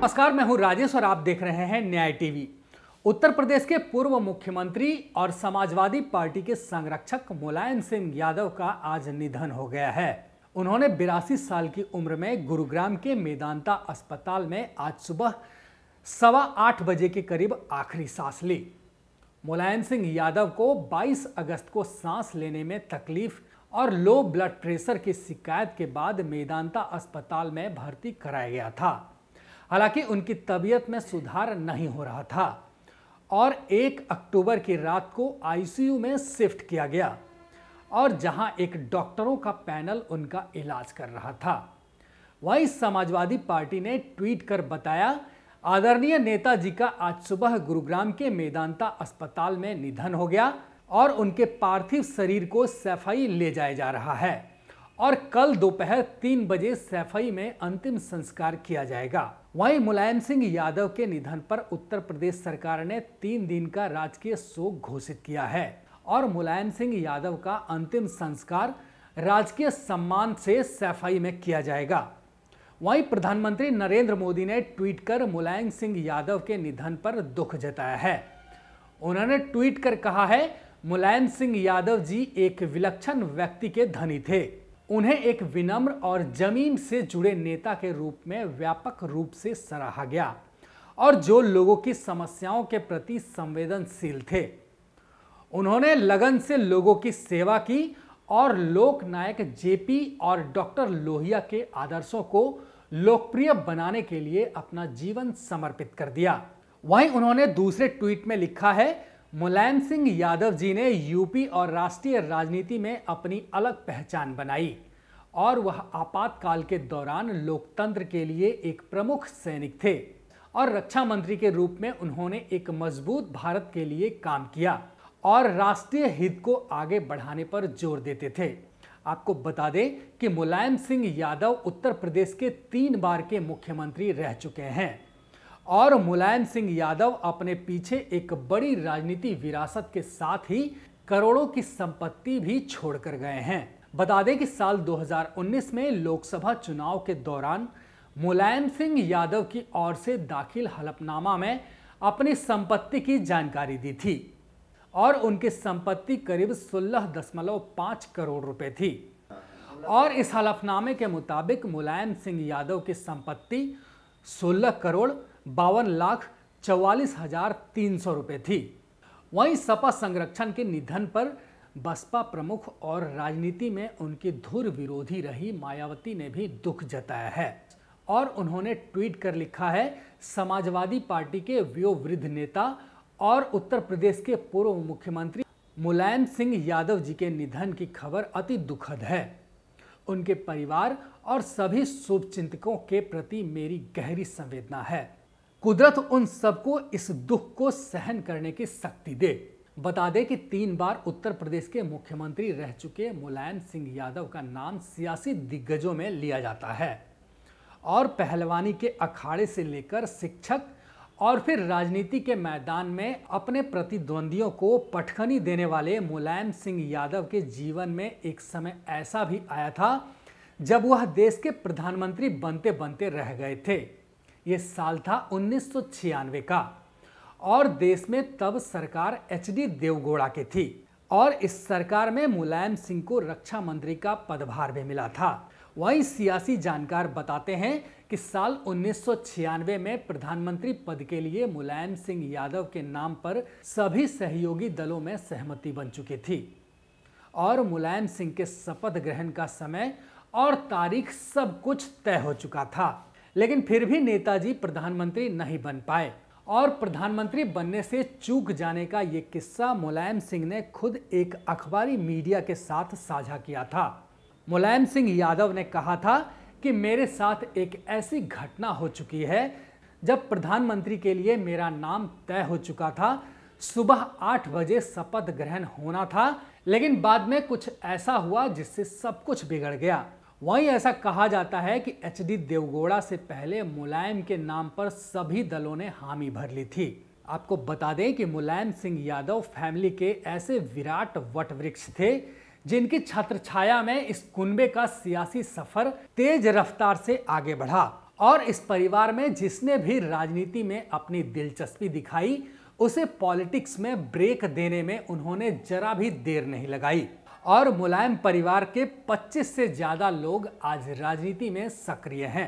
नमस्कार मैं हूं राजेश और आप देख रहे हैं न्याय टीवी उत्तर प्रदेश के पूर्व मुख्यमंत्री और समाजवादी पार्टी के संरक्षक मुलायम सिंह यादव का आज निधन हो गया है उन्होंने बिरासी साल की उम्र में गुरुग्राम के मेदांता अस्पताल में आज सुबह सवा आठ बजे के करीब आखिरी सांस ली मुलायम सिंह यादव को 22 अगस्त को सांस लेने में तकलीफ और लो ब्लड प्रेशर की शिकायत के बाद मेदांता अस्पताल में भर्ती कराया गया था हालांकि उनकी तबीयत में सुधार नहीं हो रहा था और एक अक्टूबर की रात को आईसीयू में शिफ्ट किया गया और जहां एक डॉक्टरों का पैनल उनका इलाज कर रहा था वहीं समाजवादी पार्टी ने ट्वीट कर बताया आदरणीय नेताजी का आज सुबह गुरुग्राम के मेदांता अस्पताल में निधन हो गया और उनके पार्थिव शरीर को सफाई ले जाया जा रहा है और कल दोपहर तीन बजे सैफई में अंतिम संस्कार किया जाएगा वहीं मुलायम सिंह यादव के निधन पर उत्तर प्रदेश सरकार ने तीन दिन का राजकीय शोक घोषित किया है और मुलायम सिंह यादव का अंतिम संस्कार राजकीय सम्मान से सैफई में किया जाएगा वहीं प्रधानमंत्री नरेंद्र मोदी ने ट्वीट कर मुलायम सिंह यादव के निधन पर दुख जताया है उन्होंने ट्वीट कर कहा है मुलायम सिंह यादव जी एक विलक्षण व्यक्ति के धनी थे उन्हें एक विनम्र और जमीन से जुड़े नेता के रूप में व्यापक रूप से सराहा गया और जो लोगों की समस्याओं के प्रति संवेदनशील थे उन्होंने लगन से लोगों की सेवा की और लोकनायक जेपी और डॉक्टर लोहिया के आदर्शों को लोकप्रिय बनाने के लिए अपना जीवन समर्पित कर दिया वहीं उन्होंने दूसरे ट्वीट में लिखा है मुलायम सिंह यादव जी ने यूपी और राष्ट्रीय राजनीति में अपनी अलग पहचान बनाई और वह आपातकाल के दौरान लोकतंत्र के लिए एक प्रमुख सैनिक थे और रक्षा मंत्री के रूप में उन्होंने एक मजबूत भारत के लिए काम किया और राष्ट्रीय हित को आगे बढ़ाने पर जोर देते थे आपको बता दें कि मुलायम सिंह यादव उत्तर प्रदेश के तीन बार के मुख्यमंत्री रह चुके हैं और मुलायम सिंह यादव अपने पीछे एक बड़ी राजनीति विरासत के साथ ही करोड़ों की संपत्ति भी छोड़कर गए हैं बता दें कि साल 2019 में लोकसभा चुनाव के दौरान मुलायम सिंह यादव की ओर से दाखिल हलफनामा में अपनी संपत्ति की जानकारी दी थी और उनकी संपत्ति करीब 16.5 करोड़ रुपए थी और इस हलफनामे के मुताबिक मुलायम सिंह यादव की संपत्ति 16 करोड़ बावन लाख चौवालीस हजार तीन सौ रुपये थी वहीं सपा संरक्षण के निधन पर बसपा प्रमुख और राजनीति में उनकी धुर विरोधी रही मायावती ने भी दुख जताया है और उन्होंने ट्वीट कर लिखा है समाजवादी पार्टी के वयोवृद्ध नेता और उत्तर प्रदेश के पूर्व मुख्यमंत्री मुलायम सिंह यादव जी के निधन की खबर अति दुखद है उनके परिवार और सभी शुभचिंतकों के प्रति मेरी गहरी संवेदना है कुदरत उन सबको इस दुख को सहन करने की शक्ति दे बता दें कि तीन बार उत्तर प्रदेश के मुख्यमंत्री रह चुके मुलायम सिंह यादव का नाम सियासी दिग्गजों में लिया जाता है और पहलवानी के अखाड़े से लेकर शिक्षक और फिर राजनीति के मैदान में अपने प्रतिद्वंदियों को पटखनी देने वाले मुलायम सिंह यादव के जीवन में एक समय ऐसा भी आया था जब वह देश के प्रधानमंत्री बनते बनते रह गए थे ये साल था उन्नीस का और देश में तब सरकार एच डी देवगौड़ा की थी और इस सरकार में मुलायम सिंह को रक्षा मंत्री का पदभार भी मिला था वहीं सियासी जानकार बताते हैं कि साल उन्नीस में प्रधानमंत्री पद के लिए मुलायम सिंह यादव के नाम पर सभी सहयोगी दलों में सहमति बन चुकी थी और मुलायम सिंह के शपथ ग्रहण का समय और तारीख सब कुछ तय हो चुका था लेकिन फिर भी नेताजी प्रधानमंत्री नहीं बन पाए और प्रधानमंत्री बनने से चूक जाने का ये किस्सा मुलायम सिंह ने खुद एक अखबारी मीडिया के साथ साझा किया था मुलायम सिंह यादव ने कहा था कि मेरे साथ एक ऐसी घटना हो चुकी है जब प्रधानमंत्री के लिए मेरा नाम तय हो चुका था सुबह आठ बजे शपथ ग्रहण होना था लेकिन बाद में कुछ ऐसा हुआ जिससे सब कुछ बिगड़ गया वहीं ऐसा कहा जाता है कि एच डी देवगोड़ा से पहले मुलायम के नाम पर सभी दलों ने हामी भर ली थी आपको बता दें कि मुलायम सिंह यादव फैमिली के ऐसे विराट वटवृक्ष थे जिनकी छाया में इस कुंबे का सियासी सफर तेज रफ्तार से आगे बढ़ा और इस परिवार में जिसने भी राजनीति में अपनी दिलचस्पी दिखाई उसे पॉलिटिक्स में ब्रेक देने में उन्होंने जरा भी देर नहीं लगाई और मुलायम परिवार के 25 से ज़्यादा लोग आज राजनीति में सक्रिय हैं